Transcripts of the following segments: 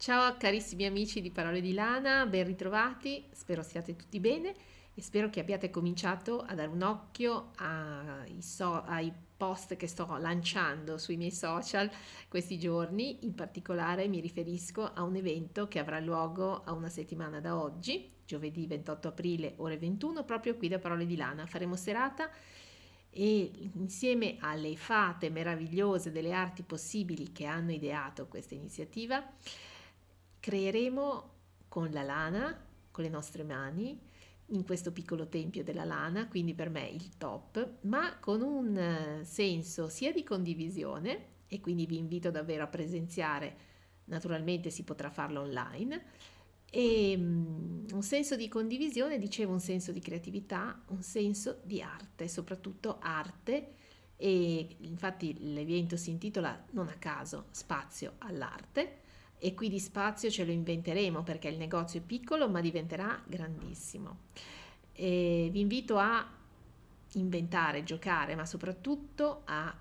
Ciao carissimi amici di Parole di Lana, ben ritrovati, spero stiate tutti bene e spero che abbiate cominciato a dare un occhio ai, so, ai post che sto lanciando sui miei social questi giorni, in particolare mi riferisco a un evento che avrà luogo a una settimana da oggi, giovedì 28 aprile ore 21, proprio qui da Parole di Lana. Faremo serata e insieme alle fate meravigliose delle arti possibili che hanno ideato questa iniziativa, creeremo con la lana, con le nostre mani, in questo piccolo tempio della lana, quindi per me il top, ma con un eh, senso sia di condivisione, e quindi vi invito davvero a presenziare, naturalmente si potrà farlo online, e mm, un senso di condivisione, dicevo un senso di creatività, un senso di arte, soprattutto arte, e infatti l'evento si intitola non a caso Spazio all'arte, e qui di spazio ce lo inventeremo perché il negozio è piccolo ma diventerà grandissimo. E vi invito a inventare, giocare, ma soprattutto a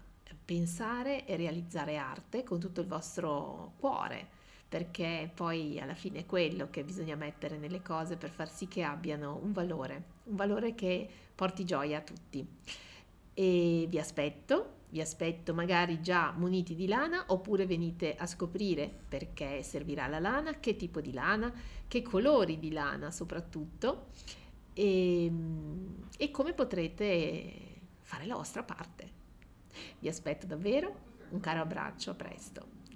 pensare e realizzare arte con tutto il vostro cuore, perché poi alla fine è quello che bisogna mettere nelle cose per far sì che abbiano un valore, un valore che porti gioia a tutti e vi aspetto, vi aspetto magari già muniti di lana oppure venite a scoprire perché servirà la lana, che tipo di lana, che colori di lana soprattutto e, ehm, e come potrete fare la vostra parte. Vi aspetto davvero, un caro abbraccio, a presto.